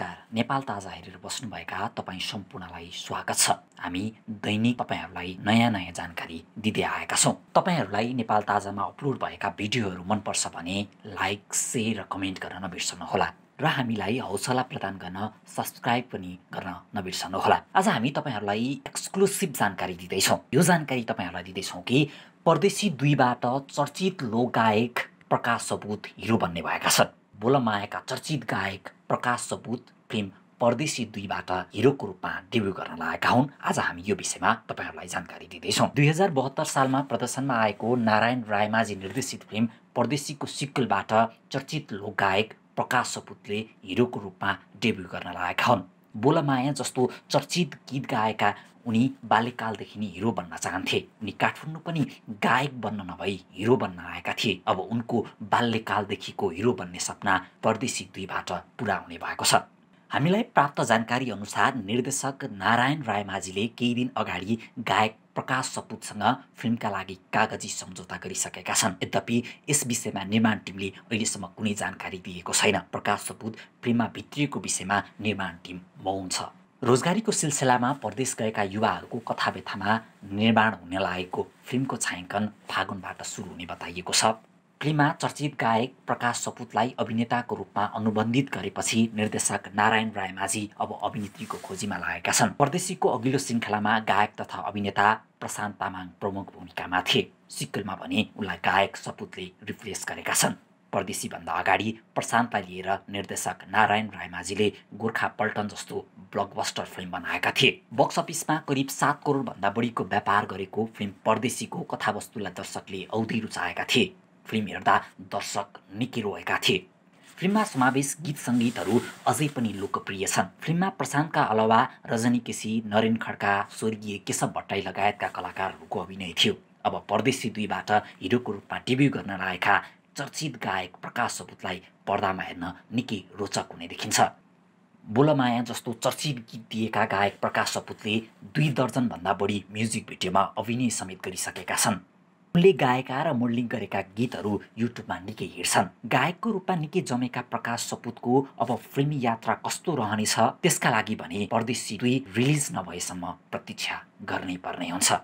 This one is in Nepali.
नमस्कार नेपाल ताजा हेरेर बस्नुभएका तपाईँ सम्पूर्णलाई स्वागत छ हामी दैनिक तपाईँहरूलाई नयाँ नयाँ जानकारी दिँदै आएका छौँ तपाईँहरूलाई नेपाल ताजामा अपलोड भएका भिडियोहरू मनपर्छ भने लाइक सेयर र कमेन्ट गर्न नबिर्सनुहोला र हामीलाई हौसला प्रदान गर्न सब्सक्राइब पनि गर्न नबिर्सनुहोला आज हामी तपाईँहरूलाई एक्सक्लुसिभ जानकारी दिँदैछौँ यो जानकारी तपाईँहरूलाई दिँदैछौँ कि परदेशी दुईबाट चर्चित लोकगायक प्रकाश सबुत हिरो भन्ने भएका छन् बोलमा आएका चर्चित गायक प्रकाश सपुत फिल्म परदेशी दुईबाट हिरोको रूपमा डेब्यू गर्न लागेका हुन् आज हामी यो विषयमा तपाईँहरूलाई जानकारी दिँदैछौँ दुई हजार बहत्तर सालमा प्रदर्शनमा आएको नारायण रायमाझी निर्देशित फिल्म परदेशीको सिक्वलबाट चर्चित लोकगायक प्रकाश सपुतले हिरोको रूपमा डेब्यू गर्न लागेका हुन् बोलामाया जस्तो चर्चित गीत गाएका उनी बाल्यकालदेखि नै हिरो बन्न चाहन्थे उनी काठमाडौँ पनि गायक बन्न नभई हिरो बन्न आएका थिए अब उनको बाल्यकालदेखिको हिरो बन्ने सपना परदेशी दुईबाट पुरा हुने भएको छ हामीलाई प्राप्त जानकारी अनुसार निर्देशक नारायण रायमाझीले केही दिन अगाडि गायक प्रकाश सपुतसँग फिल्मका लागि कागजी सम्झौता गरिसकेका छन् यद्यपि यस विषयमा निर्माण टिमले अहिलेसम्म कुनै जानकारी दिएको छैन प्रकाश सपुत फिल्ममा भित्रिएको विषयमा निर्माण टिम मौन छ रोजगारीको सिलसिलामा परदेश गएका युवाहरूको कथा व्यथामा निर्माण हुन लागेको फिल्मको छायाङ्कन फागुनबाट सुरु हुने बताइएको छ फिल्ममा चर्चित गायक प्रकाश सपुतलाई अभिनेताको रूपमा अनुबन्धित गरेपछि निर्देशक नारायण रायमाझी अब अभिनेत्रीको खोजीमा लागेका छन् परदेशीको अघिल्लो श्रृङ्खलामा गायक तथा अभिनेता प्रशान्त तामाङ प्रमुख भूमिकामा थिए सिक्कलमा भने उनलाई गायक सपुतले रिप्लेस गरेका छन् परदेशीभन्दा अगाडि प्रशान्तलाई लिएर निर्देशक नारायण रायमाझीले गोर्खा पल्टन जस्तो ब्लकबस्टर फिल्म बनाएका थिए बक्स अफिसमा करिब सात करोडभन्दा बढीको व्यापार गरेको फिल्म परदेशीको कथावस्तुलाई दर्शकले औधी रुचाएका थिए फिल्म हेर्दा दर्शक निकै रोएका थिए फिल्ममा समावेश गीत सङ्गीतहरू अझै पनि लोकप्रिय छन् फिल्ममा प्रशान्तका अलावा रजनी केसी नरेन खड्का स्वर्गीय केशव भट्टाई लगायतका कलाकारहरूको अभिनय थियो अब परदेशी दुईबाट हिरोको रूपमा डेब्यू गर्न लागेका चर्चित गायक प्रकाश सपुतलाई पर्दामा हेर्न निकै रोचक हुने देखिन्छ बोलमाया जस्तो चर्चित गीत दिएका गायक प्रकाश सपुतले दुई दर्जनभन्दा बढी म्युजिक भिडियोमा अभिनय समेत गरिसकेका छन् उनले गाएका र मोडलिङ गरेका गीतहरू युट्युबमा निकै हिँड्छन् गायकको रूपमा निकै जमेका प्रकाश सपुतको अब फिल्मी यात्रा कस्तो रहनेछ त्यसका लागि भने परदेशी दुई रिलिज नभएसम्म प्रतीक्षा गर्नै पर्ने हुन्छ